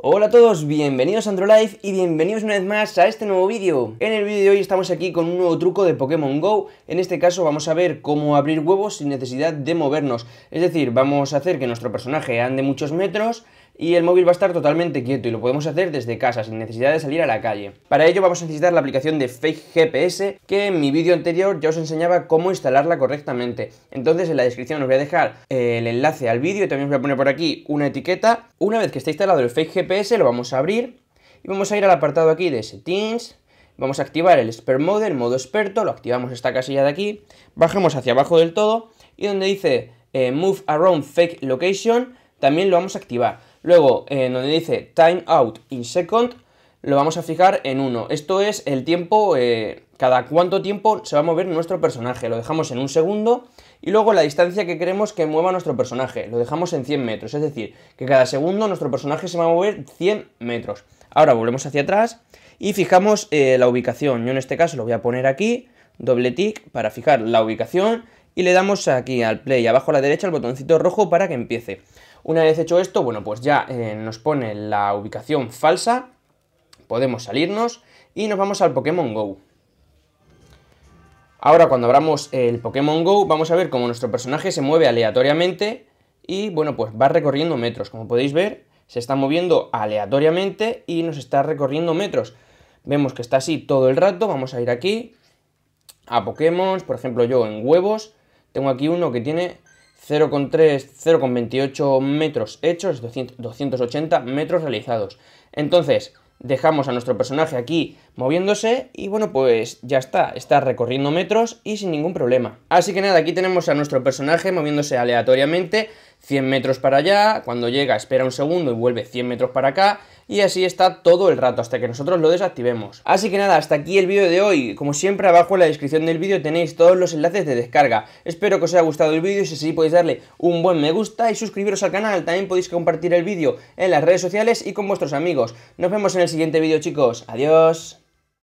Hola a todos, bienvenidos a AndroLife y bienvenidos una vez más a este nuevo vídeo. En el vídeo de hoy estamos aquí con un nuevo truco de Pokémon GO. En este caso vamos a ver cómo abrir huevos sin necesidad de movernos. Es decir, vamos a hacer que nuestro personaje ande muchos metros y el móvil va a estar totalmente quieto y lo podemos hacer desde casa sin necesidad de salir a la calle. Para ello vamos a necesitar la aplicación de Fake GPS que en mi vídeo anterior ya os enseñaba cómo instalarla correctamente. Entonces en la descripción os voy a dejar eh, el enlace al vídeo y también os voy a poner por aquí una etiqueta. Una vez que esté instalado el Fake GPS lo vamos a abrir y vamos a ir al apartado aquí de Settings. Vamos a activar el Expert Mode, el modo experto, lo activamos esta casilla de aquí, bajamos hacia abajo del todo y donde dice eh, Move Around Fake Location también lo vamos a activar. Luego, en eh, donde dice time out in second, lo vamos a fijar en 1. Esto es el tiempo, eh, cada cuánto tiempo se va a mover nuestro personaje. Lo dejamos en un segundo y luego la distancia que queremos que mueva nuestro personaje. Lo dejamos en 100 metros, es decir, que cada segundo nuestro personaje se va a mover 100 metros. Ahora volvemos hacia atrás y fijamos eh, la ubicación. Yo en este caso lo voy a poner aquí, doble tick para fijar la ubicación y le damos aquí al play, abajo a la derecha, el botoncito rojo para que empiece. Una vez hecho esto, bueno, pues ya eh, nos pone la ubicación falsa, podemos salirnos y nos vamos al Pokémon GO. Ahora cuando abramos el Pokémon GO vamos a ver cómo nuestro personaje se mueve aleatoriamente y bueno pues va recorriendo metros, como podéis ver se está moviendo aleatoriamente y nos está recorriendo metros. Vemos que está así todo el rato, vamos a ir aquí a Pokémon, por ejemplo yo en huevos tengo aquí uno que tiene 0,3, 0,28 metros hechos, 280 metros realizados. Entonces, dejamos a nuestro personaje aquí moviéndose y bueno, pues ya está, está recorriendo metros y sin ningún problema. Así que nada, aquí tenemos a nuestro personaje moviéndose aleatoriamente 100 metros para allá, cuando llega espera un segundo y vuelve 100 metros para acá, y así está todo el rato hasta que nosotros lo desactivemos. Así que nada, hasta aquí el vídeo de hoy. Como siempre abajo en la descripción del vídeo tenéis todos los enlaces de descarga. Espero que os haya gustado el vídeo y si así podéis darle un buen me gusta y suscribiros al canal. También podéis compartir el vídeo en las redes sociales y con vuestros amigos. Nos vemos en el siguiente vídeo chicos. Adiós.